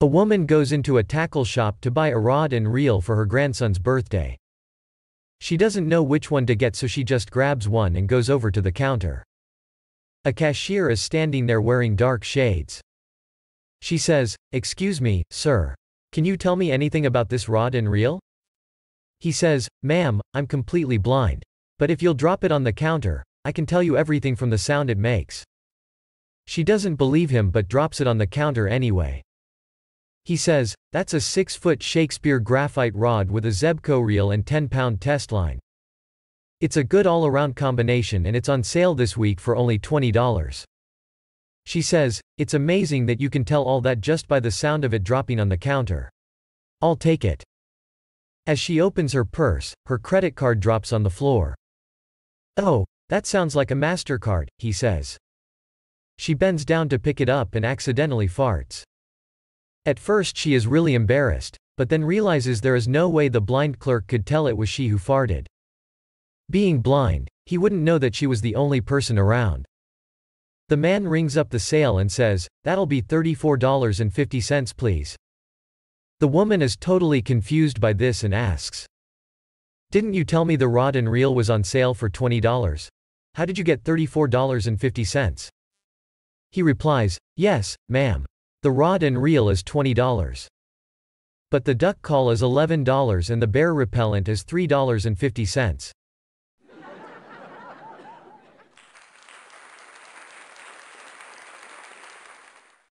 A woman goes into a tackle shop to buy a rod and reel for her grandson's birthday. She doesn't know which one to get so she just grabs one and goes over to the counter. A cashier is standing there wearing dark shades. She says, Excuse me, sir. Can you tell me anything about this rod and reel? He says, Ma'am, I'm completely blind. But if you'll drop it on the counter, I can tell you everything from the sound it makes. She doesn't believe him but drops it on the counter anyway. He says, that's a 6-foot Shakespeare graphite rod with a Zebco reel and 10-pound test line. It's a good all-around combination and it's on sale this week for only $20. She says, it's amazing that you can tell all that just by the sound of it dropping on the counter. I'll take it. As she opens her purse, her credit card drops on the floor. Oh, that sounds like a MasterCard, he says. She bends down to pick it up and accidentally farts. At first she is really embarrassed, but then realizes there is no way the blind clerk could tell it was she who farted. Being blind, he wouldn't know that she was the only person around. The man rings up the sale and says, That'll be $34.50 please. The woman is totally confused by this and asks, Didn't you tell me the rod and reel was on sale for $20? How did you get $34.50? He replies, Yes, ma'am. The rod and reel is $20. But the duck call is $11 and the bear repellent is $3.50.